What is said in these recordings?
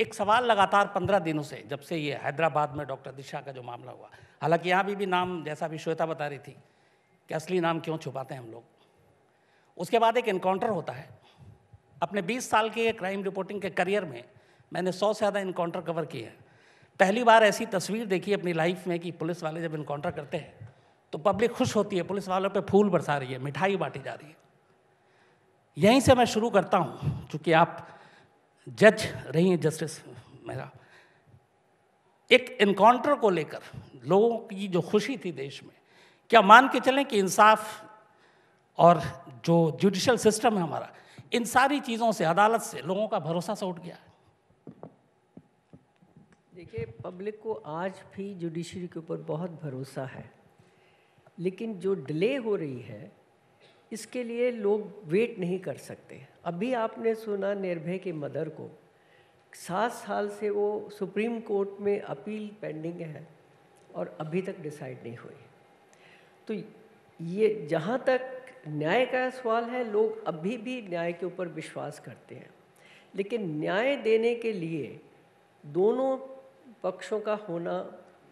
एक सवाल लगातार पंद्रह दिनों से जब से ये हैदराबाद में डॉक्टर दिशा का जो मामला हुआ हालांकि यहाँ भी भी नाम जैसा भी श्वेता बता रही थी कि असली नाम क्यों छुपाते हैं हम लोग उसके बाद एक इनकाउंटर होता है अपने 20 साल के क्राइम रिपोर्टिंग के करियर में मैंने सौ से ज़्यादा इनकाउंटर कवर किए हैं पहली बार ऐसी तस्वीर देखी अपनी लाइफ में कि पुलिस वाले जब इनकाउंटर करते हैं तो पब्लिक खुश होती है पुलिस वालों पे फूल बरसा रही है मिठाई बांटी जा रही है यहीं से मैं शुरू करता हूँ चूँकि आप जज रही हैं जस्टिस मेरा एक इनकाउंटर को लेकर लोगों की जो खुशी थी देश में क्या मान के चलें कि इंसाफ और जो जुडिशल सिस्टम है हमारा इन सारी चीज़ों से अदालत से लोगों का भरोसा से उठ गया है देखिए पब्लिक को आज भी जुडिशरी के ऊपर बहुत भरोसा है लेकिन जो डिले हो रही है इसके लिए लोग वेट नहीं कर सकते अभी आपने सुना निर्भय के मदर को सात साल से वो सुप्रीम कोर्ट में अपील पेंडिंग है और अभी तक डिसाइड नहीं हुई तो ये जहाँ तक न्याय का सवाल है लोग अभी भी न्याय के ऊपर विश्वास करते हैं लेकिन न्याय देने के लिए दोनों पक्षों का होना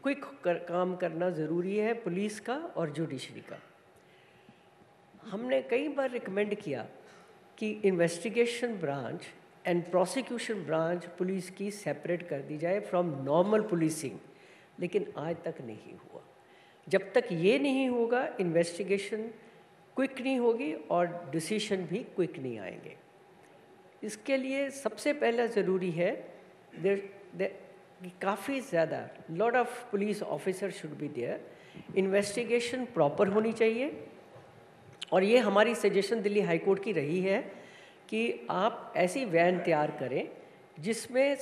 क्विक कर, काम करना ज़रूरी है पुलिस का और जुडिशरी का हमने कई बार रिकमेंड किया कि investigation branch and prosecution branch police की सेपरेट कर दी जाए फ्रॉम नॉर्मल पुलिसिंग लेकिन आज तक नहीं हुआ जब तक ये नहीं होगा इन्वेस्टिगेशन क्विक नहीं होगी और डिसीशन भी क्विक नहीं आएंगे इसके लिए सबसे पहला ज़रूरी है देर, काफ़ी ज़्यादा lot of police officer should be there investigation proper होनी चाहिए और ये हमारी सजेशन दिल्ली हाईकोर्ट की रही है कि आप ऐसी वैन तैयार करें जिसमें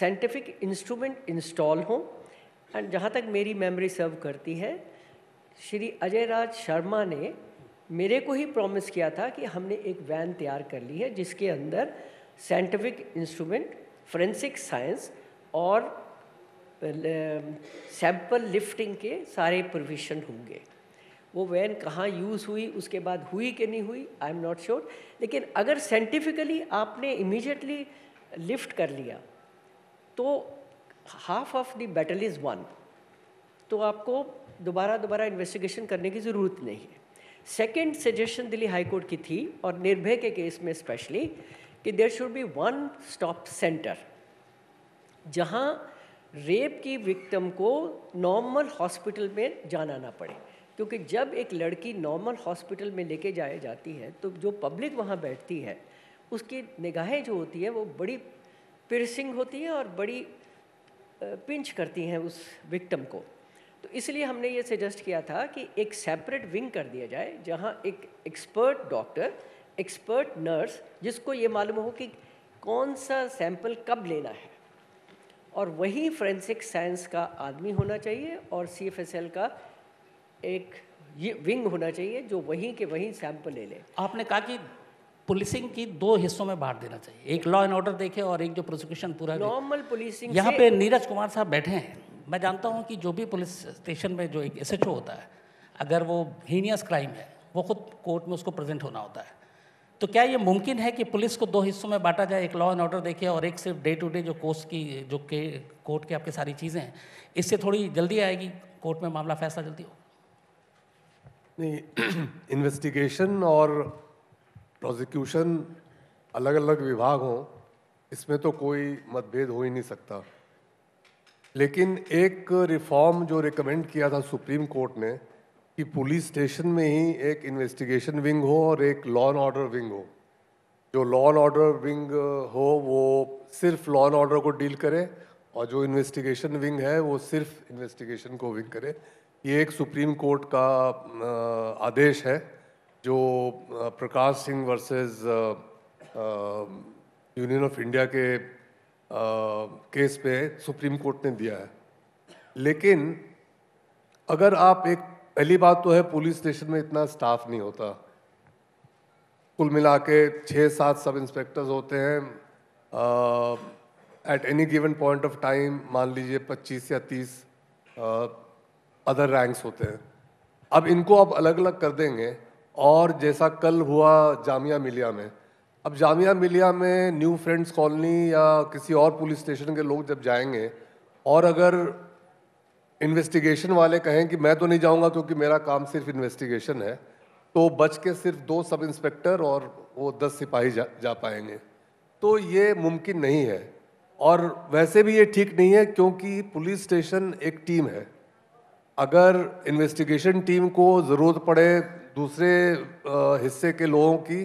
साइंटिफिक इंस्ट्रूमेंट इंस्टॉल हों एंड जहाँ तक मेरी मेमोरी सर्व करती है श्री अजय राज शर्मा ने मेरे को ही प्रॉमिस किया था कि हमने एक वैन तैयार कर ली है जिसके अंदर साइंटिफिक इंस्ट्रूमेंट फ्रेंसिक साइंस और सैंपल लिफ्टिंग के सारे प्रोविशन होंगे वो वैन कहाँ यूज़ हुई उसके बाद हुई कि नहीं हुई आई एम नॉट श्योर लेकिन अगर साइंटिफिकली आपने इमीजिएटली लिफ्ट कर लिया तो half of the battle is won तो आपको दोबारा दोबारा इन्वेस्टिगेशन करने की ज़रूरत नहीं है सेकेंड सजेशन दिल्ली हाईकोर्ट की थी और निर्भय के केस में स्पेशली कि there should be one stop centre जहाँ रेप की विक्टम को नॉर्मल हॉस्पिटल में जाना ना पड़े क्योंकि जब एक लड़की नॉर्मल हॉस्पिटल में लेके जाए जाती है तो जो पब्लिक वहाँ बैठती है उसकी निगाहें जो होती है वो बड़ी पिरसिंग होती है और बड़ी पिंच करती हैं उस विक्टम को तो इसलिए हमने ये सजेस्ट किया था कि एक सेपरेट विंग कर दिया जाए जहाँ एक एक्सपर्ट डॉक्टर एक्सपर्ट नर्स जिसको ये मालूम हो कि कौन सा सैंपल कब लेना है और वही फ्रेंसिक साइंस का आदमी होना चाहिए और सी का एक ये विंग होना चाहिए जो वहीं के वहीं सैंपल ले ले आपने कहा कि पुलिसिंग की दो हिस्सों में बांट देना चाहिए एक लॉ एंड ऑर्डर देखे और एक जो प्रोसिक्यूशन पूरा नॉर्मल पुलिसिंग यहाँ पे नीरज कुमार साहब बैठे हैं मैं जानता हूँ कि जो भी पुलिस स्टेशन में जो एक एस होता है अगर वो हीनियस क्राइम है वो खुद कोर्ट में उसको प्रेजेंट होना होता है तो क्या ये मुमकिन है कि पुलिस को दो हिस्सों में बांटा जाए एक लॉ एंड ऑर्डर देखे और एक सिर्फ डे टू डे जो कोर्स की जो के कोर्ट के आपके सारी चीज़ें हैं इससे थोड़ी जल्दी आएगी कोर्ट में मामला फैसला जल्दी होगा नहीं इन्वेस्टिगेशन और प्रोसिक्यूशन अलग अलग विभाग हों इसमें तो कोई मतभेद हो ही नहीं सकता लेकिन एक रिफॉर्म जो रिकमेंड किया था सुप्रीम कोर्ट ने कि पुलिस स्टेशन में ही एक इन्वेस्टिगेशन विंग हो और एक लॉ एंड ऑर्डर विंग हो जो लॉ एंड ऑर्डर विंग हो वो सिर्फ लॉ एंड ऑर्डर को डील करे और जो इन्वेस्टिगेशन विंग है वो सिर्फ इन्वेस्टिगेशन को विंग करे ये एक सुप्रीम कोर्ट का आदेश है जो Prakash Singh versus Union of India के केस पे सुप्रीम कोर्ट ने दिया है लेकिन अगर आप एक पहली बात तो है पुलिस स्टेशन में इतना स्टाफ नहीं होता कुल मिला के छः सात सब इंस्पेक्टर्स होते हैं at any given point of time मान लीजिए 25 या 30 आ, अदर रैंक्स होते हैं अब इनको आप अलग अलग कर देंगे और जैसा कल हुआ जामिया मिलिया में अब जामिया मिलिया में न्यू फ्रेंड्स कॉलोनी या किसी और पुलिस स्टेशन के लोग जब जाएंगे और अगर इन्वेस्टिगेशन वाले कहें कि मैं तो नहीं जाऊंगा क्योंकि मेरा काम सिर्फ इन्वेस्टिगेशन है तो बच के सिर्फ दो सब इंस्पेक्टर और वो दस सिपाही जा, जा पाएंगे तो ये मुमकिन नहीं है और वैसे भी ये ठीक नहीं है क्योंकि पुलिस स्टेशन एक टीम है अगर इन्वेस्टिगेशन टीम को ज़रूरत पड़े दूसरे हिस्से के लोगों की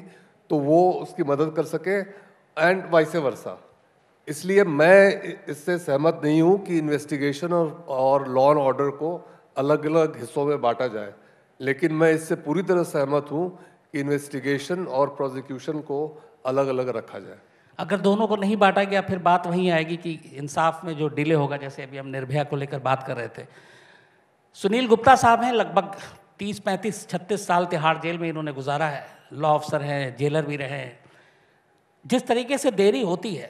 तो वो उसकी मदद कर सके एंड वाइस वर्षा इसलिए मैं इससे सहमत नहीं हूँ कि इन्वेस्टिगेशन और और लॉ एंड ऑर्डर को अलग अलग हिस्सों में बांटा जाए लेकिन मैं इससे पूरी तरह सहमत हूँ कि इन्वेस्टिगेशन और प्रोसिक्यूशन को अलग अलग रखा जाए अगर दोनों को नहीं बांटा गया फिर बात वहीं आएगी कि इंसाफ में जो डिले होगा जैसे अभी हम निर्भया को लेकर बात कर रहे थे सुनील गुप्ता साहब हैं लगभग तीस पैंतीस छत्तीस साल तिहाड़ जेल में इन्होंने गुजारा है लॉ अफसर हैं जेलर भी रहे हैं जिस तरीके से देरी होती है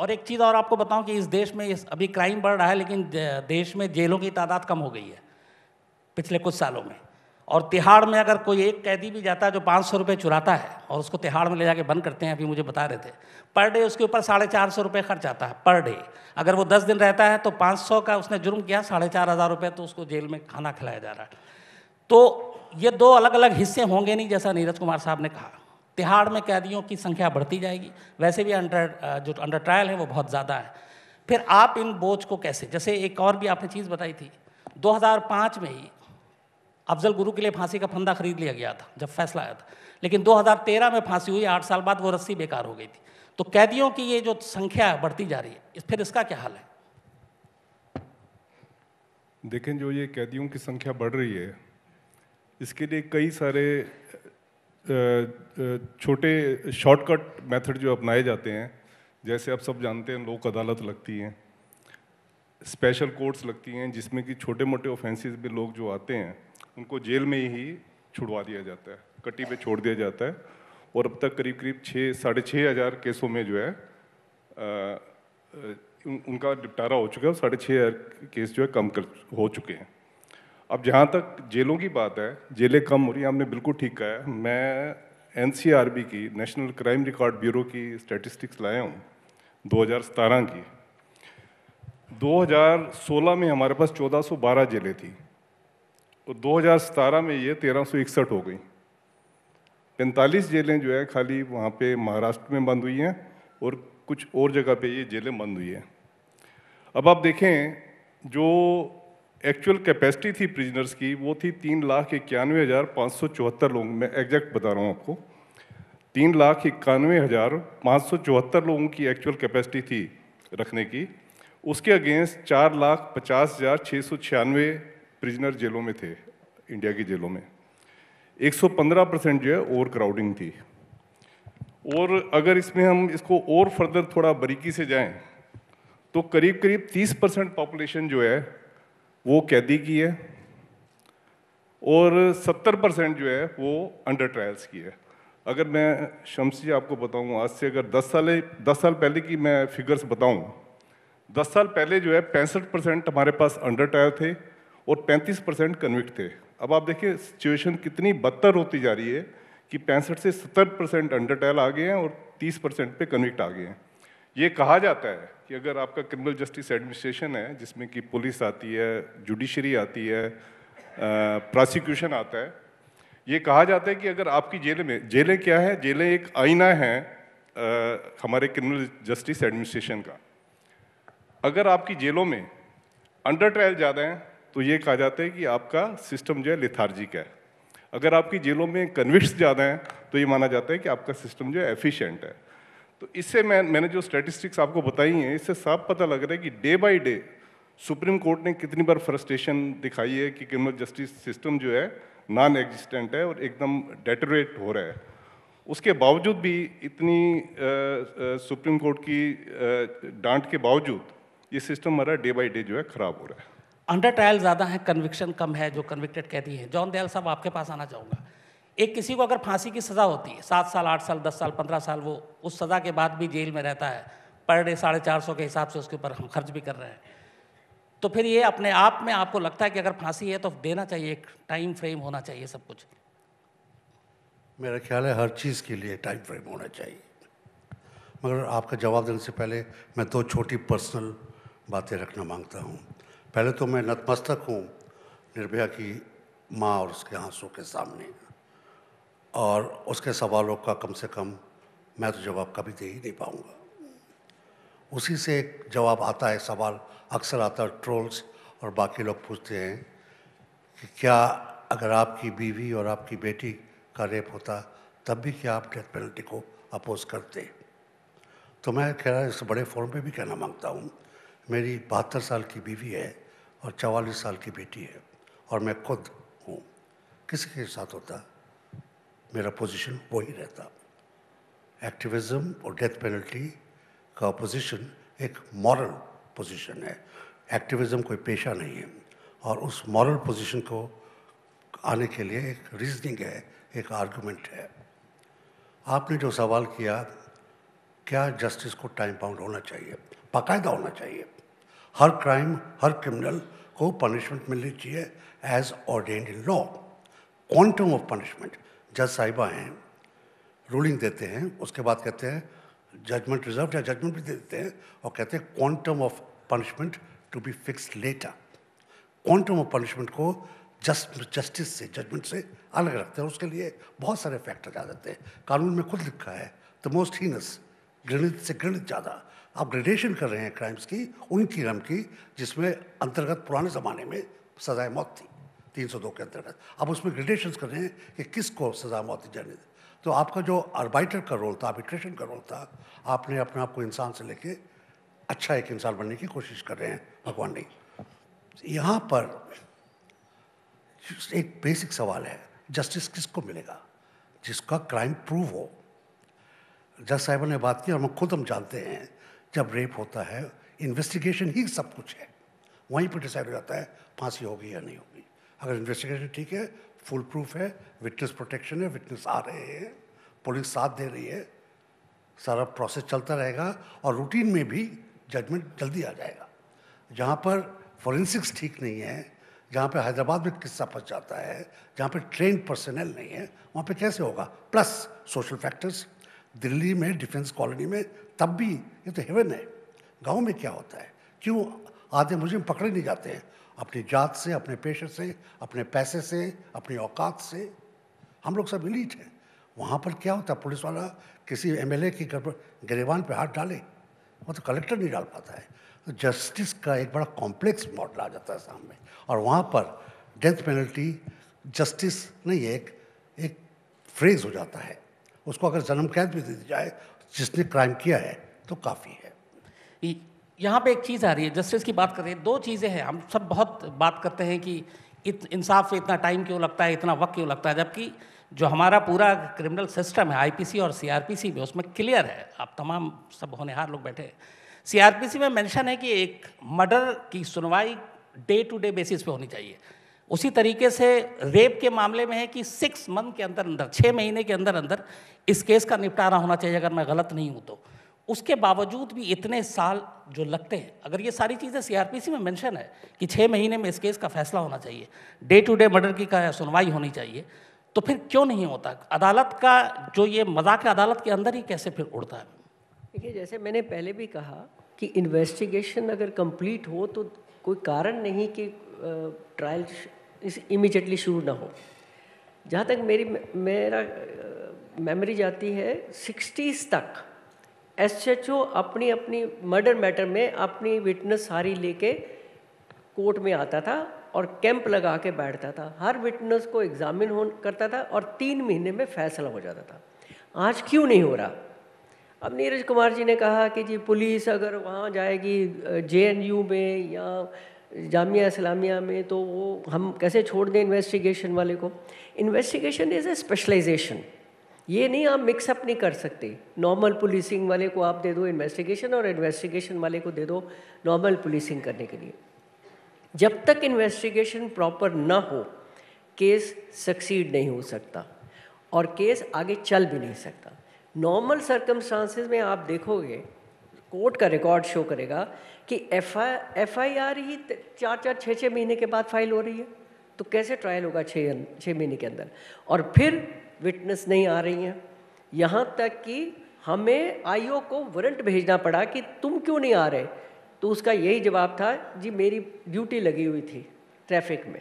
और एक चीज़ और आपको बताऊं कि इस देश में इस अभी क्राइम बढ़ रहा है लेकिन देश में जेलों की तादाद कम हो गई है पिछले कुछ सालों में और तिहाड़ में अगर कोई एक कैदी भी जाता है जो पाँच सौ रुपये चुराता है और उसको तिहाड़ में ले जाके बंद करते हैं अभी मुझे बता रहे थे पर डे उसके ऊपर साढ़े चार सौ रुपये खर्च आता है पर डे अगर वो दस दिन रहता है तो पाँच सौ का उसने जुर्म किया साढ़े चार हज़ार रुपये तो उसको जेल में खाना खिलाया जा रहा है तो ये दो अलग अलग हिस्से होंगे नहीं जैसा नीरज कुमार साहब ने कहा तिहाड़ में कैदियों की संख्या बढ़ती जाएगी वैसे भी अंडर जो अंडर ट्रायल है वो बहुत ज़्यादा है फिर आप इन बोझ को कैसे जैसे एक और भी आपने चीज़ बताई थी 2005 में ही अफजल गुरु के लिए फांसी का फंदा खरीद लिया गया था जब फैसला आया था लेकिन 2013 में फांसी हुई आठ साल बाद वो रस्सी बेकार हो गई थी तो कैदियों की ये जो संख्या बढ़ती जा रही है फिर इसका क्या हाल है देखें जो ये कैदियों की संख्या बढ़ रही है इसके लिए कई सारे छोटे शॉर्टकट मेथड जो अपनाए जाते हैं जैसे आप सब जानते हैं लोक अदालत लगती हैं स्पेशल कोर्ट्स लगती हैं जिसमें कि छोटे मोटे ऑफेंसेस भी लोग जो आते हैं उनको जेल में ही छुड़वा दिया जाता है कटी पे छोड़ दिया जाता है और अब तक करीब करीब छः साढ़े छः हज़ार केसों में जो है आ, उनका निपटारा हो चुका है साढ़े छः हज़ार केस जो है कम कर हो चुके हैं अब जहाँ तक जेलों की बात है जेलें कम हो रही हैं हमने बिल्कुल ठीक कहा है मैं एन की नेशनल क्राइम रिकॉर्ड ब्यूरो की स्टैटिस्टिक्स लाया हूँ दो की 2016 में हमारे पास 1412 जेलें थी तो 2017 में ये तेरह हो गई पैंतालीस जेलें जो है खाली वहाँ पे महाराष्ट्र में बंद हुई हैं और कुछ और जगह पे ये जेलें बंद हुई हैं अब आप देखें जो एक्चुअल कैपेसिटी थी प्रिजनर्स की वो थी तीन लाख इक्यानवे हज़ार पाँच सौ चौहत्तर लोग मैं एग्जैक्ट बता रहा हूँ आपको तीन लाख इक्यानवे हज़ार पाँच सौ चौहत्तर लोगों की एक्चुअल कैपेसिटी थी रखने की उसके अगेंस्ट चार लाख पचास हज़ार छः सौ छियानवे प्रिजनर जेलों में थे इंडिया की जेलों में 115 परसेंट जो है ओवर क्राउडिंग थी और अगर इसमें हम इसको और फर्दर थोड़ा बारीकी से जाएं तो करीब करीब 30 परसेंट पॉपुलेशन जो है वो कैदी की है और 70 परसेंट जो है वो अंडर ट्रायल्स की है अगर मैं शम्स जी आपको बताऊं आज से अगर 10 साल 10 साल पहले की मैं फिगर्स बताऊं 10 साल पहले जो है पैंसठ परसेंट हमारे पास अंडर ट्रायल थे और 35 परसेंट कन्विक्ट थे अब आप देखिए सिचुएशन कितनी बदतर होती जा रही है कि पैंसठ से सत्तर परसेंट अंडर ट्रायल आ गए हैं और 30 परसेंट पे कन्विक्ट आ गए हैं ये कहा जाता है कि अगर आपका क्रिमिनल जस्टिस एडमिनिस्ट्रेशन है जिसमें कि पुलिस आती है जुडिशरी आती है प्रोसिक्यूशन आता है ये कहा जाता है कि अगर आपकी जेल में जेलें क्या है जेलें एक आईना है आ, हमारे क्रिमिनल जस्टिस एडमिनिस्ट्रेशन का अगर आपकी जेलों में अंडर ट्रायल ज़्यादा हैं तो ये कहा जाता है कि आपका सिस्टम जो है लिथार्जिक है अगर आपकी जेलों में कन्विक्स ज़्यादा हैं तो ये माना जाता है कि आपका सिस्टम जो है एफिशिएंट है तो इससे मैं मैंने जो स्टैटिस्टिक्स आपको बताई हैं इससे साफ पता लग रहा है कि day by day supreme court ने कितनी बार फ्रस्ट्रेशन दिखाई है कि क्रिमिनल जस्टिस सिस्टम जो है नॉन एग्जिस्टेंट है और एकदम डेटोरेट हो रहा है उसके बावजूद भी इतनी आ, आ, सुप्रीम कोर्ट की आ, डांट के बावजूद ये सिस्टम हमारा डे बाई डे जो है ख़राब हो रहा है अंडर ट्रायल ज़्यादा है कन्विक्शन कम है जो कन्विक्टेड कैदी हैं जॉन दयाल साहब आपके पास आना चाहूँगा एक किसी को अगर फांसी की सज़ा होती है सात साल आठ साल दस साल पंद्रह साल वो उस सज़ा के बाद भी जेल में रहता है पर डे साढ़े चार सौ के हिसाब से उसके ऊपर हम खर्च भी कर रहे हैं तो फिर ये अपने आप में आपको लगता है कि अगर फांसी है तो देना चाहिए एक टाइम फ्रेम होना चाहिए सब कुछ मेरा ख्याल है हर चीज़ के लिए टाइम फ्रेम होना चाहिए मगर आपका जवाब देने से पहले मैं दो छोटी पर्सनल बातें रखना मांगता हूँ पहले तो मैं नतमस्तक हूँ निर्भया की माँ और उसके आंसू के सामने और उसके सवालों का कम से कम मैं तो जवाब कभी दे ही नहीं पाऊँगा उसी से एक जवाब आता है सवाल अक्सर आता है ट्रोल्स और बाकी लोग पूछते हैं कि क्या अगर आपकी बीवी और आपकी बेटी का रेप होता तब भी क्या आप डेथ पेनल्टी को अपोज करते तो मैं कह रहा इस बड़े फोरम पर भी कहना मांगता हूँ मेरी बहत्तर साल की बीवी है और चवालीस साल की बेटी है और मैं खुद हूँ किसी के साथ होता मेरा पोजीशन वही रहता एक्टिविज्म और डेथ पेनल्टी का पोजीशन एक मॉरल पोजीशन है एक्टिविज्म कोई पेशा नहीं है और उस मॉरल पोजीशन को आने के लिए एक रीजनिंग है एक आर्गूमेंट है आपने जो सवाल किया क्या जस्टिस को टाइम बाउंड होना चाहिए बाकायदा होना चाहिए हर क्राइम हर क्रिमिनल को पनिशमेंट मिलनी चाहिए as ordained in law quantum of punishment जज साहिबा हैं रूलिंग देते हैं उसके बाद कहते हैं जजमेंट रिजर्व या जजमेंट भी दे देते हैं और कहते हैं quantum of punishment to be fix later quantum of punishment को जस्ट जस्टिस से जजमेंट से अलग रखते हैं उसके लिए बहुत सारे फैक्टर आ जाते हैं कानून में खुद लिखा है द मोस्ट हीनस घृणित से घृणित ज़्यादा आप ग्रेडेशन कर रहे हैं क्राइम्स की उनकी रम की जिसमें अंतर्गत पुराने ज़माने में सजाए मौत थी 302 के अंतर्गत अब उसमें ग्रेडेशन कर रहे हैं कि किसको सजा मौत दी जाने तो आपका जो आर्बाइटर का रोल था आर्बिट्रेशन का रोल था आपने अपने आप को इंसान से लेके अच्छा एक इंसान बनने की कोशिश कर रहे हैं भगवान ने यहाँ पर एक बेसिक सवाल है जस्टिस किसको मिलेगा जिसका क्राइम प्रूव हो जज साहिबा ने बात की और हम खुद हम जानते हैं जब रेप होता है इन्वेस्टिगेशन ही सब कुछ है वहीं पर डिसाइड हो जाता है फांसी होगी या नहीं होगी अगर इन्वेस्टिगेशन ठीक है फुल प्रूफ है विटनेस प्रोटेक्शन है विटनेस आ रहे हैं पुलिस साथ दे रही है सारा प्रोसेस चलता रहेगा और रूटीन में भी जजमेंट जल्दी आ जाएगा जहाँ पर फॉरेंसिक्स ठीक नहीं है जहाँ पे हैदराबाद में किस्सा फंस जाता है जहाँ पे ट्रेन पर्सनल नहीं है वहाँ पे कैसे होगा प्लस सोशल फैक्टर्स दिल्ली में डिफेंस कॉलोनी में तब भी ये तो हेवन है गांव में क्या होता है क्यों आधे मुजरिम पकड़े नहीं जाते हैं अपनी जात से अपने पेशे से अपने पैसे से अपनी औकात से हम लोग सब इलीट हैं वहाँ पर क्या होता है पुलिस वाला किसी एम एल ए की गरीबान पर हाथ डाले वो तो कलेक्टर नहीं डाल पाता है तो जस्टिस का एक बड़ा कॉम्प्लेक्स मॉडल आ जाता है सामने और वहाँ पर डेथ पेनल्टी जस्टिस नहीं एक एक फ्रेज हो जाता है उसको अगर जन्म कैद भी दे दी जाए जिसने क्राइम किया है तो काफ़ी है यहाँ पे एक चीज़ आ रही है जस्टिस की बात करें दो चीज़ें हैं हम सब बहुत बात करते हैं कि इत, इंसाफ पे इतना टाइम क्यों लगता है इतना वक्त क्यों लगता है जबकि जो हमारा पूरा क्रिमिनल सिस्टम है आईपीसी और सीआरपीसी में उसमें क्लियर है आप तमाम सब होनेहार लोग बैठे सीआरपीसी में मेंशन है कि एक मर्डर की सुनवाई डे टू डे बेसिस पे होनी चाहिए उसी तरीके से रेप के मामले में है कि सिक्स मंथ के अंदर अंदर छः महीने के अंदर अंदर इस केस का निपटारा होना चाहिए अगर मैं गलत नहीं हूँ तो उसके बावजूद भी इतने साल जो लगते हैं अगर ये सारी चीज़ें सीआरपीसी में मेंशन है कि छः महीने में इस केस का फैसला होना चाहिए डे टू डे मर्डर की का सुनवाई होनी चाहिए तो फिर क्यों नहीं होता अदालत का जो ये मजाक अदालत के अंदर ही कैसे फिर उड़ता है देखिए जैसे मैंने पहले भी कहा कि इन्वेस्टिगेशन अगर कंप्लीट हो तो कोई कारण नहीं कि ट्रायल इस इमीजिएटली शुरू ना हो जहाँ तक मेरी मेरा मेमोरी जाती है सिक्सटीज़ तक एसएचओ अपनी अपनी मर्डर मैटर में अपनी विटनेस सारी लेके कोर्ट में आता था और कैंप लगा के बैठता था हर विटनेस को एग्जामिन हो करता था और तीन महीने में फैसला हो जाता था आज क्यों नहीं हो रहा अब नीरज कुमार जी ने कहा कि जी पुलिस अगर वहाँ जाएगी जे में या जामिया इस्लामिया में तो वो हम कैसे छोड़ दें इन्वेस्टिगेशन वाले को इन्वेस्टिगेशन इज़ ए स्पेशलाइजेशन ये नहीं आप मिक्सअप नहीं कर सकते नॉर्मल पुलिसिंग वाले को आप दे दो इन्वेस्टिगेशन और इन्वेस्टिगेशन वाले को दे दो नॉर्मल पुलिसिंग करने के लिए जब तक इन्वेस्टिगेशन प्रॉपर ना हो केस सक्सीड नहीं हो सकता और केस आगे चल भी नहीं सकता नॉर्मल सर्कमस्टांसिस में आप देखोगे कोर्ट का रिकॉर्ड शो करेगा कि एफ आई आर ही चार चार छः छः महीने के बाद फाइल हो रही है तो कैसे ट्रायल होगा छः छः महीने के अंदर और फिर विटनेस नहीं आ रही हैं यहाँ तक कि हमें आईओ को वारंट भेजना पड़ा कि तुम क्यों नहीं आ रहे तो उसका यही जवाब था जी मेरी ड्यूटी लगी हुई थी ट्रैफिक में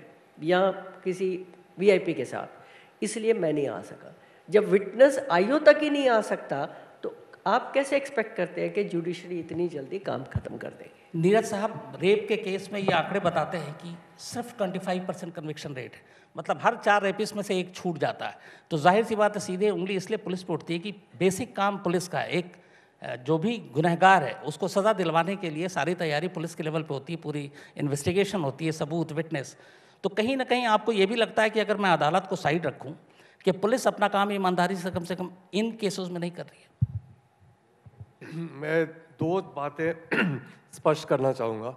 या किसी वीआईपी के साथ इसलिए मैं नहीं आ सका जब विटनेस आईओ तक ही नहीं आ सकता तो आप कैसे एक्सपेक्ट करते हैं कि जुडिशरी इतनी जल्दी काम खत्म कर देगी नीरज साहब रेप के केस में ये आंकड़े बताते हैं कि सिर्फ 25 परसेंट कन्विक्शन रेट है मतलब हर चार रेपिस में से एक छूट जाता है तो जाहिर सी बात है सीधे उंगली इसलिए पुलिस पर उठती है कि बेसिक काम पुलिस का एक जो भी गुनहगार है उसको सज़ा दिलवाने के लिए सारी तैयारी पुलिस के लेवल पे होती है पूरी इन्वेस्टिगेशन होती है सबूत विटनेस तो कहीं ना कहीं आपको ये भी लगता है कि अगर मैं अदालत को साइड रखूँ कि पुलिस अपना काम ईमानदारी से कम से कम इन केसेस में नहीं कर रही है मैं दो बातें स्पष्ट करना चाहूँगा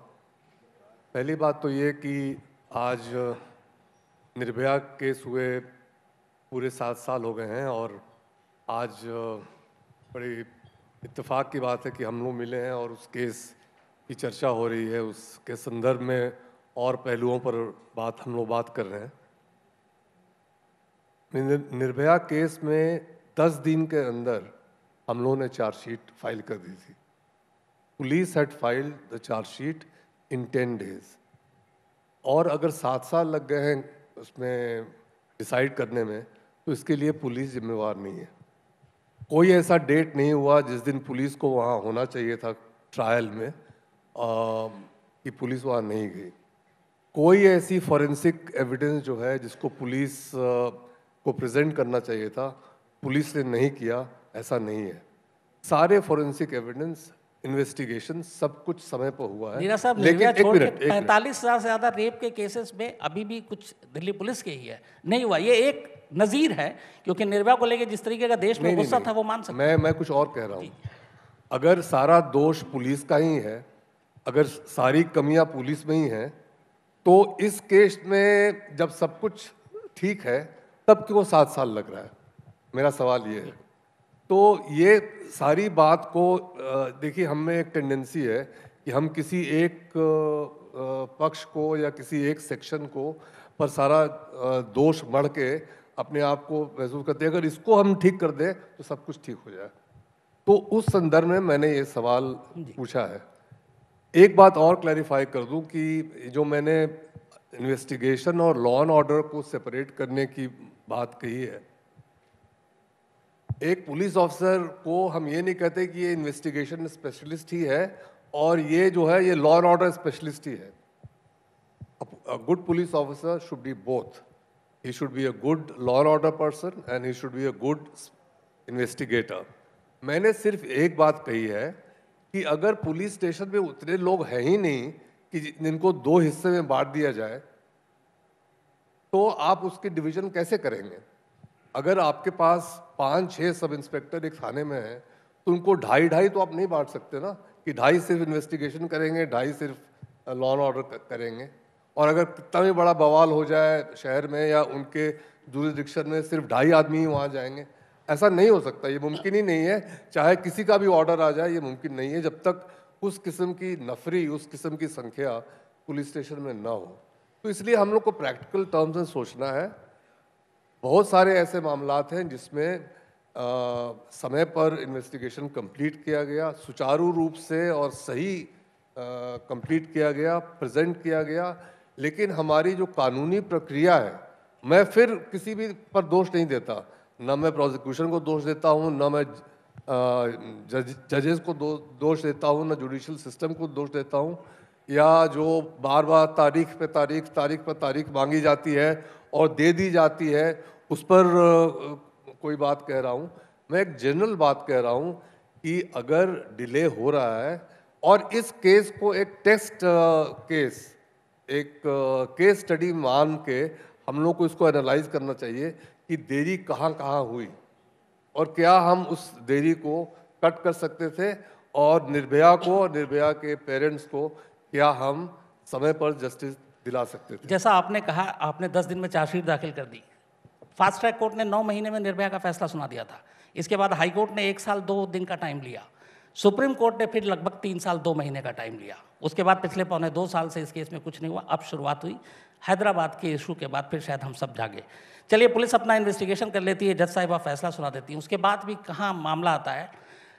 पहली बात तो ये कि आज निर्भया केस हुए पूरे सात साल हो गए हैं और आज बड़ी इत्तेफाक की बात है कि हम लोग मिले हैं और उस केस की चर्चा हो रही है उसके संदर्भ में और पहलुओं पर बात हम लोग बात कर रहे हैं निर्भया केस में दस दिन के अंदर हम लोगों ने चार्जशीट फाइल कर दी थी police had file the chargesheet in ten days और अगर सात साल लग गए हैं उसमें डिसाइड करने में तो इसके लिए पुलिस जिम्मेवार नहीं है कोई ऐसा डेट नहीं हुआ जिस दिन पुलिस को वहाँ होना चाहिए था ट्रायल में आ, कि पुलिस वहाँ नहीं गई कोई ऐसी फॉरेंसिक एविडेंस जो है जिसको पुलिस को प्रेजेंट करना चाहिए था पुलिस ने नहीं किया ऐसा नहीं है सारे फोरेंसिक एविडेंस इन्वेस्टिगेशन सब कुछ समय पर हुआ है पैंतालीस हजार से ज्यादा रेप के केसेस में अभी भी कुछ दिल्ली पुलिस के ही है नहीं हुआ ये एक नजीर है क्योंकि निर्भया को लेकर जिस तरीके का देश में गुस्सा था वो मान सकते मैं मैं कुछ और कह रहा हूँ अगर सारा दोष पुलिस का ही है अगर सारी कमियां पुलिस में ही हैं तो इस केस में जब सब कुछ ठीक है तब क्यों सात साल लग रहा है मेरा सवाल ये है तो ये सारी बात को देखिए हम में एक टेंडेंसी है कि हम किसी एक पक्ष को या किसी एक सेक्शन को पर सारा दोष मढ़ के अपने आप को महसूस करते हैं अगर इसको हम ठीक कर दें तो सब कुछ ठीक हो जाए तो उस संदर्भ में मैंने ये सवाल पूछा है एक बात और क्लैरिफाई कर दूं कि जो मैंने इन्वेस्टिगेशन और लॉ एंड ऑर्डर को सेपरेट करने की बात कही है एक पुलिस ऑफिसर को हम ये नहीं कहते कि ये इन्वेस्टिगेशन स्पेशलिस्ट ही है और ये जो है ये लॉ एंड ऑर्डर स्पेशलिस्ट ही है good police officer should be both he should be a good law and order person and he should be a good investigator मैंने सिर्फ एक बात कही है कि अगर पुलिस स्टेशन में उतने लोग हैं ही नहीं कि जिनको दो हिस्से में बांट दिया जाए तो आप उसके डिवीजन कैसे करेंगे अगर आपके पास पाँच छः सब इंस्पेक्टर एक थाने में हैं तो उनको ढाई ढाई तो आप नहीं बांट सकते ना कि ढाई सिर्फ इन्वेस्टिगेशन करेंगे ढाई सिर्फ लॉ एंड ऑर्डर करेंगे और अगर कितना भी बड़ा बवाल हो जाए शहर में या उनके जुरिस्डिक्शन में सिर्फ ढाई आदमी ही वहाँ जाएंगे ऐसा नहीं हो सकता ये मुमकिन ही नहीं है चाहे किसी का भी ऑर्डर आ जाए ये मुमकिन नहीं है जब तक उस किस्म की नफरी उस किस्म की संख्या पुलिस स्टेशन में ना हो तो इसलिए हम लोग को प्रैक्टिकल टर्म्स में सोचना है बहुत सारे ऐसे मामला हैं जिसमें आ, समय पर इन्वेस्टिगेशन कंप्लीट किया गया सुचारू रूप से और सही कंप्लीट किया गया प्रेजेंट किया गया लेकिन हमारी जो कानूनी प्रक्रिया है मैं फिर किसी भी पर दोष नहीं देता ना मैं प्रोसिक्यूशन को दोष देता हूँ ना मैं जज जजेस को दो, दोष देता हूँ ना जुडिशल सिस्टम को दोष देता हूँ या जो बार बार तारीख पे तारीख तारीख पर तारीख मांगी जाती है और दे दी जाती है उस पर कोई बात कह रहा हूँ मैं एक जनरल बात कह रहा हूँ कि अगर डिले हो रहा है और इस केस को एक टेस्ट केस एक केस स्टडी मान के हम लोग को इसको एनालाइज करना चाहिए कि देरी कहाँ कहाँ हुई और क्या हम उस देरी को कट कर सकते थे और निर्भया को और निर्भया के पेरेंट्स को क्या हम समय पर जस्टिस दिला सकते थे जैसा आपने कहा आपने दस दिन में चार्जशीट दाखिल कर दी फास्ट ट्रैक कोर्ट ने नौ महीने में निर्भया का फैसला सुना दिया था इसके बाद हाई कोर्ट ने एक साल दो दिन का टाइम लिया सुप्रीम कोर्ट ने फिर लगभग तीन साल दो महीने का टाइम लिया उसके बाद पिछले पौने दो साल से इस केस में कुछ नहीं हुआ अब शुरुआत हुई हैदराबाद के इशू के बाद फिर शायद हम सब जागे चलिए पुलिस अपना इन्वेस्टिगेशन कर लेती है जज साहिबा फैसला सुना देती है उसके बाद भी कहाँ मामला आता है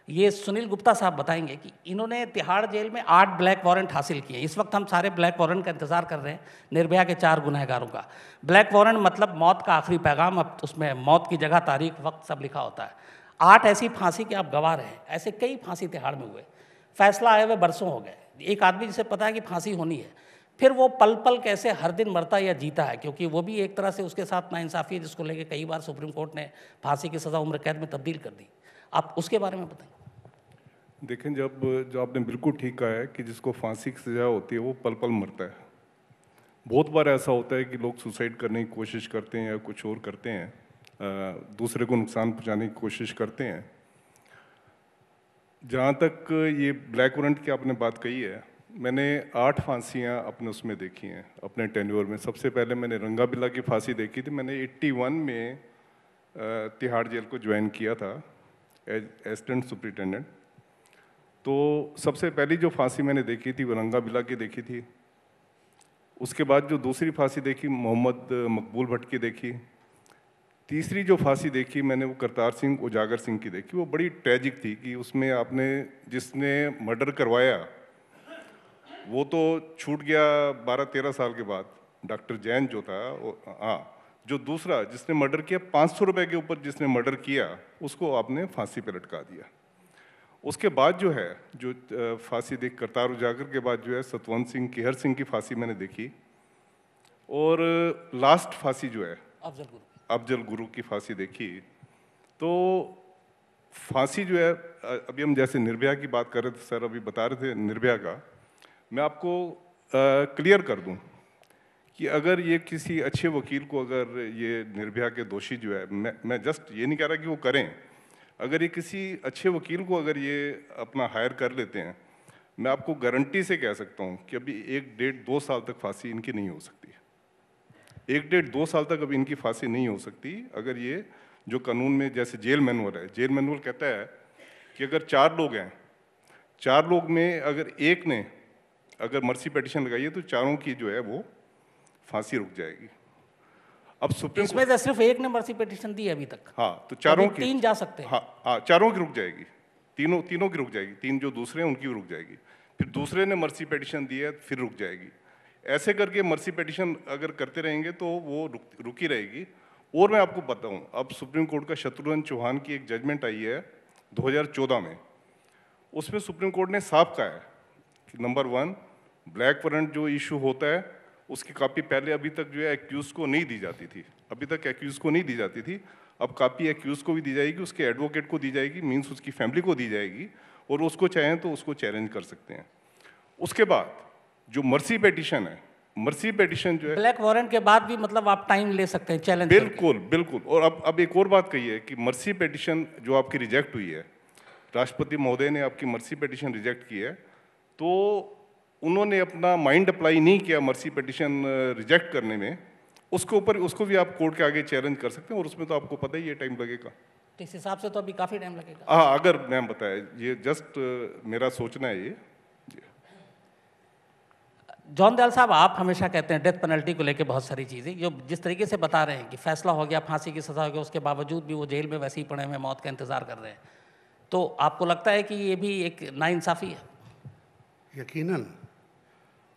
ये सुनील गुप्ता साहब बताएंगे कि इन्होंने तिहाड़ जेल में आठ ब्लैक वारंट हासिल किए इस वक्त हम सारे ब्लैक वारंट का इंतजार कर रहे हैं निर्भया के चार गुनहगारों का ब्लैक वारंट मतलब मौत का आखिरी पैगाम अब उसमें मौत की जगह तारीख वक्त सब लिखा होता है आठ ऐसी फांसी के आप गवा रहे हैं ऐसे कई फांसी तिहाड़ में हुए फैसला आए हुए बरसों हो गए एक आदमी जिसे पता है कि फांसी होनी है फिर वो पल पल कैसे हर दिन मरता या जीता है क्योंकि वो भी एक तरह से उसके साथ नाइंसाफ़ी है जिसको लेके कई बार सुप्रीम कोर्ट ने फांसी की सज़ा उम्र कैद में तब्दील कर दी आप उसके बारे में बताएं देखें जब जो आपने बिल्कुल ठीक कहा है कि जिसको फांसी की सजा होती है वो पल पल मरता है बहुत बार ऐसा होता है कि लोग सुसाइड करने की कोशिश करते हैं या कुछ और करते हैं दूसरे को नुकसान पहुंचाने की कोशिश करते हैं जहाँ तक ये ब्लैक वारंट की आपने बात कही है मैंने आठ फांसियाँ अपने उसमें देखी हैं अपने टेन्योर में सबसे पहले मैंने रंगा बिल्ला की फांसी देखी थी मैंने 81 में तिहाड़ जेल को ज्वाइन किया था एज असिस्टेंट सुप्रिटेंडेंट तो सबसे पहली जो फांसी मैंने देखी थी वरंगा बिला की देखी थी उसके बाद जो दूसरी फांसी देखी मोहम्मद मकबूल भट्ट की देखी तीसरी जो फांसी देखी मैंने वो करतार सिंह उजागर सिंह की देखी वो बड़ी ट्रेजिक थी कि उसमें आपने जिसने मर्डर करवाया वो तो छूट गया बारह तेरह साल के बाद डॉक्टर जैन जो था हाँ जो दूसरा जिसने मर्डर किया पाँच सौ रुपये के ऊपर जिसने मर्डर किया उसको आपने फांसी पर लटका दिया उसके बाद जो है जो फांसी देख करतार उजागर के बाद जो है सतवंत सिंह केहर सिंह की फांसी मैंने देखी और लास्ट फांसी जो है अफजल गुरु अफजल गुरु की फांसी देखी तो फांसी जो है अभी हम जैसे निर्भया की बात कर रहे थे सर अभी बता रहे थे निर्भया का मैं आपको क्लियर कर दूं कि अगर ये किसी अच्छे वकील को अगर ये निर्भया के दोषी जो है मैं मैं जस्ट ये नहीं कह रहा कि वो करें अगर ये किसी अच्छे वकील को अगर ये अपना हायर कर लेते हैं मैं आपको गारंटी से कह सकता हूँ कि अभी एक डेढ़ दो साल तक फांसी इनकी नहीं हो सकती एक डेढ़ दो साल तक अभी इनकी फांसी नहीं हो सकती अगर ये जो कानून में जैसे जेल मैनुअल है जेल मैनुअल कहता है कि अगर चार लोग हैं चार लोग में अगर एक ने अगर मर्सी पटिशन लगाई है तो चारों की जो है वो फांसी रुक जाएगी अब सुप्रीम इसमें से सिर्फ एक नंबर सी पिटिशन दी है अभी तक हाँ तो चारों की तीन जा सकते हैं हाँ हाँ चारों की रुक जाएगी तीनों तीनों की रुक जाएगी तीन जो दूसरे हैं उनकी भी रुक जाएगी फिर दूसरे ने मर्सी पिटिशन दी है फिर रुक जाएगी ऐसे करके मर्सी पिटिशन अगर करते रहेंगे तो वो रुक रुकी रहेगी और मैं आपको बताऊं अब सुप्रीम कोर्ट का शत्रुघ्न चौहान की एक जजमेंट आई है 2014 में उसमें सुप्रीम कोर्ट ने साफ कहा है कि नंबर वन ब्लैक करंट जो इशू होता है उसकी कापी पहले अभी तक जो है एक्यूज़ को नहीं दी जाती थी अभी तक एक्यूज़ को नहीं दी जाती थी अब कापी एक्यूज़ को भी दी जाएगी उसके एडवोकेट को दी जाएगी मीन्स उसकी फैमिली को दी जाएगी और उसको चाहें तो उसको चैलेंज कर सकते हैं उसके बाद जो मर्सी पेटिशन है मर्सी पेटिशन जो है ब्लैक वारंट के बाद भी मतलब आप टाइम ले सकते हैं चैलेंज बिल्कुल बिल्कुल और अब अब एक और बात कही है कि मर्सी पेटिशन जो आपकी रिजेक्ट हुई है राष्ट्रपति महोदय ने आपकी मर्सी पेटिशन रिजेक्ट की है तो उन्होंने अपना माइंड अप्लाई नहीं किया मर्सी पटिशन रिजेक्ट करने में उसके ऊपर उसको भी आप कोर्ट के आगे चैलेंज कर सकते हैं और उसमें तो आपको पता ही ये टाइम लगेगा तो इस हिसाब से तो अभी काफ़ी टाइम लगेगा हाँ अगर मैम बताया ये जस्ट मेरा सोचना है ये जॉन दयाल साहब आप हमेशा कहते हैं डेथ पेनल्टी को लेकर बहुत सारी चीज़ें जो जिस तरीके से बता रहे हैं कि फैसला हो गया फांसी की सज़ा हो गया उसके बावजूद भी वो जेल में वैसे ही पड़े हुए मौत का इंतज़ार कर रहे हैं तो आपको लगता है कि ये भी एक नाइंसाफ़ी है यकीनन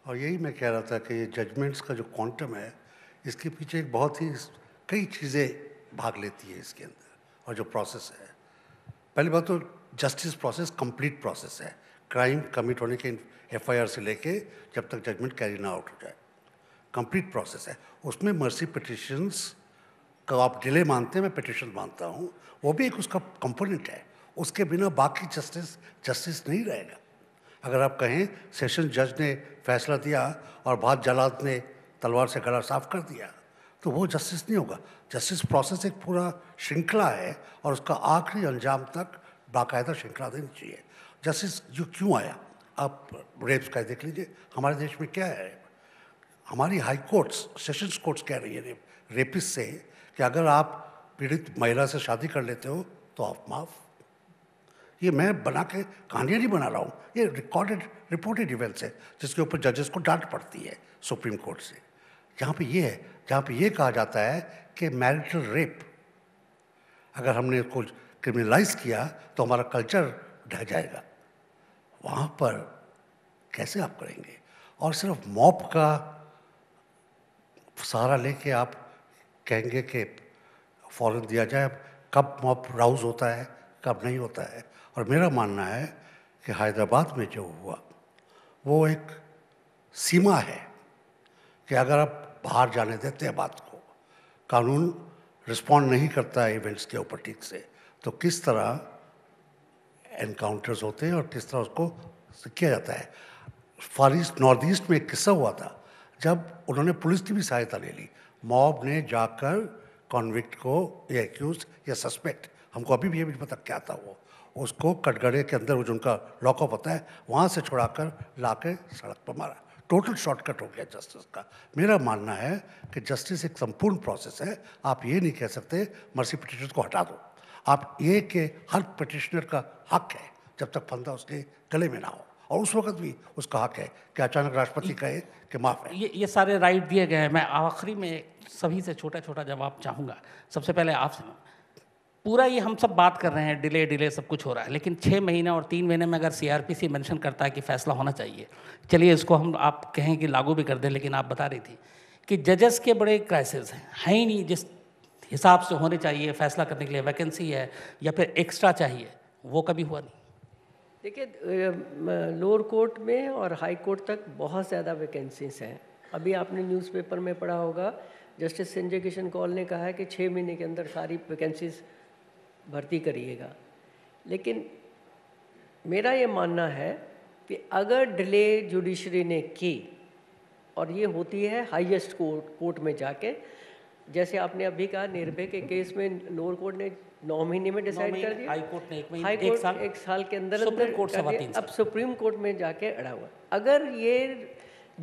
और यही मैं कह रहा था कि ये जजमेंट्स का जो क्वांटम है इसके पीछे एक बहुत ही कई चीज़ें भाग लेती है इसके अंदर और जो प्रोसेस है पहली बात तो जस्टिस प्रोसेस कंप्लीट प्रोसेस है क्राइम कमिट होने के एफ से लेके जब तक जजमेंट कैरी ना आउट हो जाए कंप्लीट प्रोसेस है उसमें मर्सी पटिशन्स का आप डिले मानते हैं मैं पटिशन मानता हूँ वो भी एक उसका कंपोनेंट है उसके बिना बाकी जस्टिस जस्टिस नहीं रहेगा अगर आप कहें सेशन जज ने फैसला दिया और बाद जलाद ने तलवार से गला साफ कर दिया तो वो जस्टिस नहीं होगा जस्टिस प्रोसेस एक पूरा श्रृंखला है और उसका आखिरी अंजाम तक बाकायदा श्रृंखला देनी चाहिए जस्टिस जो क्यों आया आप रेप्स का देख लीजिए हमारे देश में क्या है हमारी हाई कोर्ट्स सेशंस कोर्ट्स कह रही है रेपिस से कि अगर आप पीड़ित महिला से शादी कर लेते हो तो आप माफ़ ये मैं बना के कहानियाँ नहीं बना रहा हूँ ये रिकॉर्डेड रिपोर्टेड इवेंट्स है जिसके ऊपर जजेस को डांट पड़ती है सुप्रीम कोर्ट से जहाँ पे ये है जहाँ पे ये कहा जाता है कि मैरिटल रेप अगर हमने इसको क्रिमिनलाइज किया तो हमारा कल्चर ढह जाएगा वहाँ पर कैसे आप करेंगे और सिर्फ मॉप का सहारा लेके आप कहेंगे कि फॉरन दिया जाए कब मॉप राउज होता है कब नहीं होता है और मेरा मानना है कि हैदराबाद में जो हुआ वो एक सीमा है कि अगर आप बाहर जाने देते हैं बात को कानून रिस्पॉन्ड नहीं करता है इवेंट्स के ऊपर ठीक से तो किस तरह एनकाउंटर्स होते हैं और किस तरह उसको किया जाता है फार ईस्ट नॉर्थ ईस्ट में एक किस्सा हुआ था जब उन्होंने पुलिस की भी सहायता ले ली मॉब ने जाकर कॉन्विक्ट को या एक्यूज या सस्पेक्ट हमको अभी भी ये भी पता क्या था वो उसको कटगड़े के अंदर वो जो उनका लॉकअप होता है वहाँ से छुड़ा कर ला के सड़क पर मारा टोटल शॉर्टकट हो गया जस्टिस का मेरा मानना है कि जस्टिस एक संपूर्ण प्रोसेस है आप ये नहीं कह सकते मर्सी पिटिशन को हटा दो आप ये के हर पिटिशनर का हक है जब तक फंदा उसके गले में ना हो और उस वक्त भी उसका हक है कि अचानक राष्ट्रपति कहे कि माफ है ये ये सारे राइट दिए गए हैं मैं आखिरी में सभी से छोटा छोटा जवाब चाहूँगा सबसे पहले आप पूरा ये हम सब बात कर रहे हैं डिले डिले सब कुछ हो रहा है लेकिन छः महीने और तीन महीने में अगर C R P C mention करता है कि फैसला होना चाहिए चलिए इसको हम आप कहें कि लागू भी कर दें लेकिन आप बता रही थी कि जजेस के बड़े क्राइसिस हैं है ही नहीं जिस हिसाब से होने चाहिए फैसला करने के लिए वैकेंसी है या फिर एक्स्ट्रा चाहिए वो कभी हुआ नहीं देखिए लोअर कोर्ट में और हाई कोर्ट तक बहुत ज़्यादा वैकेंसीज हैं अभी आपने न्यूज़पेपर में पढ़ा होगा जस्टिस संजय किशन कौल ने कहा है कि छः महीने के अंदर सारी वैकेंसीज भर्ती करिएगा लेकिन मेरा ये मानना है कि अगर डिले जुडिशरी ने की और ये होती है हाईएस्ट कोर्ट कोर्ट में जाके जैसे आपने अभी कहा निर्भय के केस में लोअर कोर्ट ने नौ महीने में डिसाइड कर दिया हाई कोर्ट ने एक महीने हाई कोर्ट साल, एक साल के अंदर सुप्रीम कोर्ट से अब सुप्रीम कोर्ट में जाके अड़ा हुआ अगर ये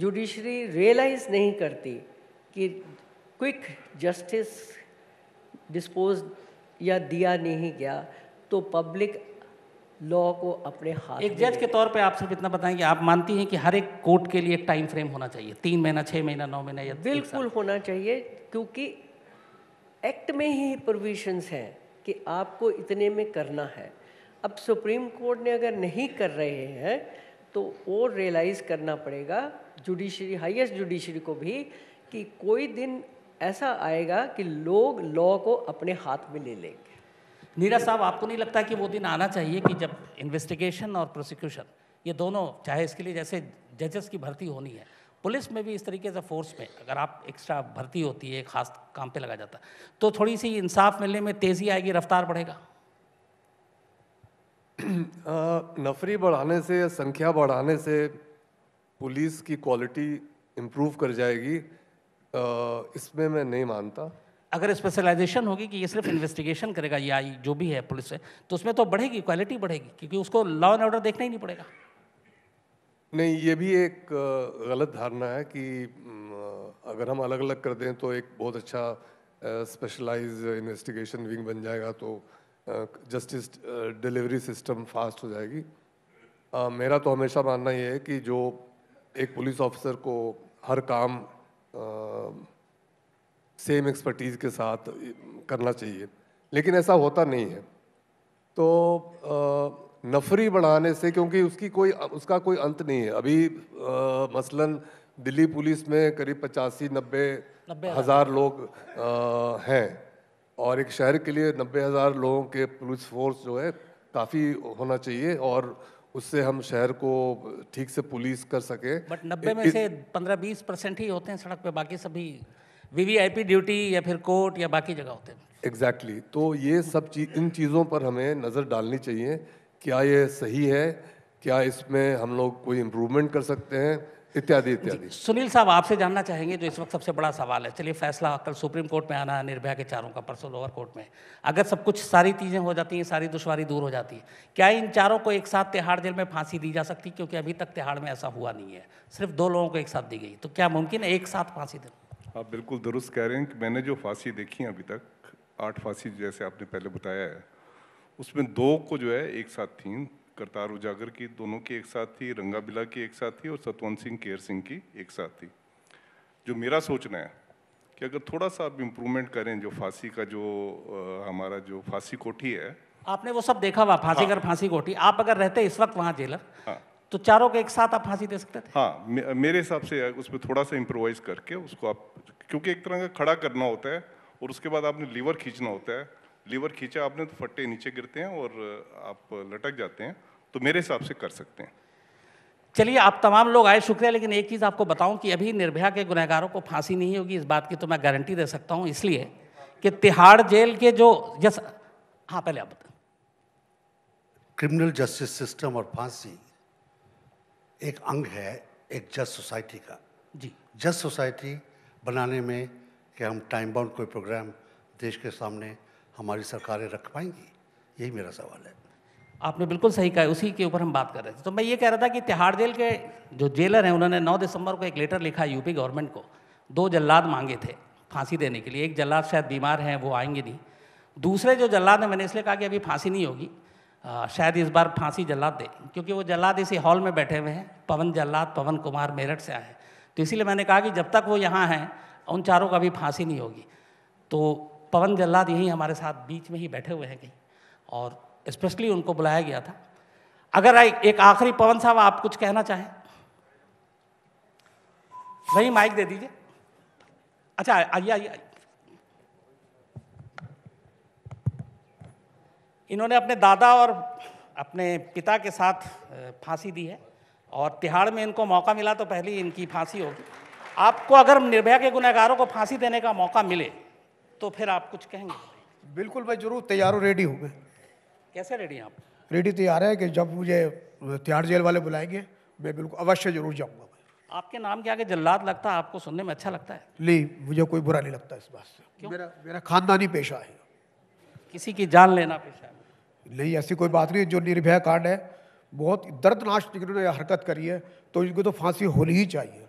जुडिशरी रियलाइज नहीं करती कि क्विक जस्टिस डिस्पोज या दिया नहीं गया तो पब्लिक लॉ को अपने हाथ एक जज के तौर पे आप सिर्फ इतना बताएं कि आप मानती हैं कि हर एक कोर्ट के लिए एक टाइम फ्रेम होना चाहिए तीन महीना छः महीना नौ महीना या बिल्कुल होना चाहिए क्योंकि एक्ट में ही प्रोविजंस हैं कि आपको इतने में करना है अब सुप्रीम कोर्ट ने अगर नहीं कर रहे हैं तो वो रियलाइज़ करना पड़ेगा जुडिशरी हाईएस्ट जुडिशरी को भी कि कोई दिन ऐसा आएगा कि लोग लॉ को अपने हाथ में ले लेंगे नीरज साहब आपको नहीं लगता कि वो दिन आना चाहिए कि जब इन्वेस्टिगेशन और प्रोसिक्यूशन ये दोनों चाहे इसके लिए जैसे जजेस की भर्ती होनी है पुलिस में भी इस तरीके से फोर्स में अगर आप एक्स्ट्रा भर्ती होती है खास काम पे लगा जाता तो थोड़ी सी इंसाफ मिलने में तेज़ी आएगी रफ्तार बढ़ेगा नफरी बढ़ाने से या संख्या बढ़ाने से पुलिस की क्वालिटी इम्प्रूव कर जाएगी इसमें मैं नहीं मानता अगर स्पेशलाइजेशन होगी कि ये सिर्फ इन्वेस्टिगेशन करेगा या जो भी है पुलिस है तो उसमें तो बढ़ेगी क्वालिटी बढ़ेगी क्योंकि उसको लॉ एंड ऑर्डर देखना ही नहीं पड़ेगा नहीं ये भी एक गलत धारणा है कि अगर हम अलग अलग कर दें तो एक बहुत अच्छा स्पेशलाइज इन्वेस्टिगेशन विंग बन जाएगा तो जस्टिस डिलीवरी सिस्टम फास्ट हो जाएगी मेरा तो हमेशा मानना ये है कि जो एक पुलिस ऑफिसर को हर काम सेम एक्सपर्टीज़ के साथ करना चाहिए लेकिन ऐसा होता नहीं है तो आ, नफरी बढ़ाने से क्योंकि उसकी कोई उसका कोई अंत नहीं है अभी आ, मसलन दिल्ली पुलिस में करीब पचासी नब्बे हज़ार लोग आ, हैं और एक शहर के लिए नब्बे हज़ार लोगों के पुलिस फोर्स जो है काफ़ी होना चाहिए और उससे हम शहर को ठीक से पुलिस कर सके बट नब्बे में से पंद्रह बीस परसेंट ही होते हैं सड़क पे बाकी सभी वीवीआईपी ड्यूटी या फिर कोर्ट या बाकी जगह होते हैं एग्जैक्टली exactly. तो ये सब चीज इन चीज़ों पर हमें नज़र डालनी चाहिए क्या ये सही है क्या इसमें हम लोग कोई इम्प्रूवमेंट कर सकते हैं इत्यादि इत्यादि सुनील साहब आपसे जानना चाहेंगे जो इस वक्त सबसे बड़ा सवाल है चलिए फैसला कल सुप्रीम कोर्ट में आना है निर्भया के चारों का परसों लोअर कोर्ट में अगर सब कुछ सारी चीज़ें हो जाती हैं सारी दुशारी दूर हो जाती है क्या इन चारों को एक साथ तिहाड़ जेल में फांसी दी जा सकती क्योंकि अभी तक तिहाड़ में ऐसा हुआ नहीं है सिर्फ दो लोगों को एक साथ दी गई तो क्या मुमकिन है एक साथ फांसी दे आप बिल्कुल दुरुस्त कह रहे हैं कि मैंने जो फांसी देखी है अभी तक आठ फांसी जैसे आपने पहले बताया है उसमें दो को जो है एक साथ थी करतार उजागर की दोनों की एक साथ थी रंगा बिला की एक साथ थी और सतवंत सिंह केयर सिंह की एक साथ थी जो मेरा सोचना है कि अगर थोड़ा सा आप इम्प्रूवमेंट करें जो फांसी का जो आ, हमारा जो फांसी कोठी है आपने वो सब देखा हुआ फांसी हाँ। फांसी कोठी आप अगर रहते इस वक्त वहाँ जेलर हाँ। तो चारों के एक साथ आप फांसी दे सकते थे हाँ मे, मेरे हिसाब से उसमें थोड़ा सा इम्प्रोवाइज करके उसको आप क्योंकि एक तरह का खड़ा करना होता है और उसके बाद आपने लीवर खींचना होता है लीवर खींचा आपने तो फट्टे नीचे गिरते हैं और आप लटक जाते हैं तो मेरे हिसाब से कर सकते हैं चलिए आप तमाम लोग आए शुक्रिया लेकिन एक चीज़ आपको बताऊं कि अभी निर्भया के गुनहगारों को फांसी नहीं होगी इस बात की तो मैं गारंटी दे सकता हूं इसलिए कि तिहाड़ जेल के जो जस हाँ पहले आप क्रिमिनल जस्टिस सिस्टम और फांसी एक अंग है एक जस्ट सोसाइटी का जी जस्ट सोसाइटी बनाने में कि हम टाइम बाउंड कोई प्रोग्राम देश के सामने हमारी सरकारें रख पाएंगी यही मेरा सवाल है आपने बिल्कुल सही कहा उसी के ऊपर हम बात कर रहे थे तो मैं ये कह रहा था कि तिहाड़ जेल के जो जेलर हैं उन्होंने 9 दिसंबर को एक लेटर लिखा यूपी गवर्नमेंट को दो जल्लाद मांगे थे फांसी देने के लिए एक जल्लाद शायद बीमार हैं वो आएंगे नहीं दूसरे जो जल्लाद हैं मैंने इसलिए कहा कि अभी फांसी नहीं होगी शायद इस बार फांसी जल्लाद दे क्योंकि वो जल्लाद इसी हॉल में बैठे हुए हैं पवन जल्लाद पवन कुमार मेरठ से आए हैं तो इसीलिए मैंने कहा कि जब तक वो यहाँ हैं उन चारों का भी फांसी नहीं होगी तो पवन जल्लाद यहीं हमारे साथ बीच में ही बैठे हुए हैं कहीं और स्पेशली उनको बुलाया गया था अगर एक आखिरी पवन साहब आप कुछ कहना चाहें वही माइक दे दीजिए अच्छा आइए आइए इन्होंने अपने दादा और अपने पिता के साथ फांसी दी है और तिहाड़ में इनको मौका मिला तो पहले इनकी फांसी होगी आपको अगर निर्भया के गुनहगारों को फांसी देने का मौका मिले तो फिर आप कुछ कहेंगे बिल्कुल भाई जरूर तैयार हो रेडी हूँ गए कैसे रेडी हैं आप रेडी तैयार है कि जब मुझे तिहाड़ जेल वाले बुलाएंगे मैं बिल्कुल अवश्य जरूर जाऊँगा आपके नाम के आगे जल्लाद लगता है आपको सुनने में अच्छा लगता है नहीं मुझे कोई बुरा नहीं लगता इस बात से क्यों? मेरा मेरा खानदानी पेशा है किसी की जान लेना पेशा है नहीं ऐसी कोई बात नहीं जो निर्भया कांड है बहुत दर्दनाश जिन्होंने हरकत करी है तो इनको तो फांसी होनी ही चाहिए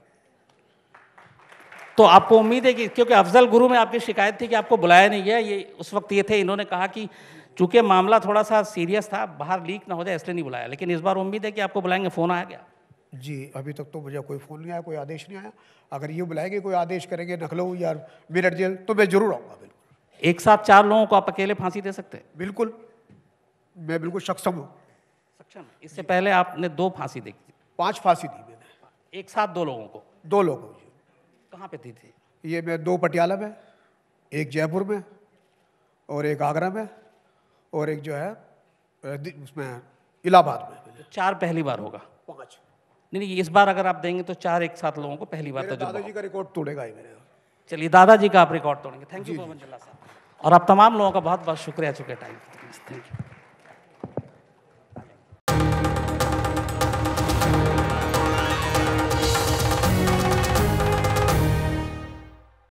तो आपको उम्मीद है कि क्योंकि अफजल गुरु में आपकी शिकायत थी कि आपको बुलाया नहीं गया ये उस वक्त ये थे इन्होंने कहा कि चूंकि मामला थोड़ा सा सीरियस था बाहर लीक ना हो जाए इसलिए नहीं बुलाया लेकिन इस बार उम्मीद है कि आपको बुलाएंगे फ़ोन आया गया जी अभी तक तो मुझे कोई फ़ोन नहीं आया कोई आदेश नहीं आया अगर ये बुलाएंगे कोई आदेश करेंगे नखलऊ या मेरठ जेल तो मैं ज़रूर आऊँगा बिल्कुल एक साथ चार लोगों को आप अकेले फांसी दे सकते हैं बिल्कुल मैं बिल्कुल सक्षम हूँ सक्षम इससे पहले आपने दो फांसी देखी पाँच फांसी दी मैंने एक साथ दो लोगों को दो लोगों कहाँ पे थी थी ये मैं दो पटियाला में एक जयपुर में और एक आगरा में और एक जो है उसमें इलाहाबाद में तो चार पहली बार होगा पाँच नहीं नहीं इस बार अगर आप देंगे तो चार एक साथ लोगों को पहली बार तो दादाजी का रिकॉर्ड तोड़ेगा ही मेरे चलिए दादाजी का आप रिकॉर्ड तोड़ेंगे थैंक यू मोहम्मद साहब और आप तमाम लोगों का बहुत बहुत शुक्रिया चुके टाइम थैंक यू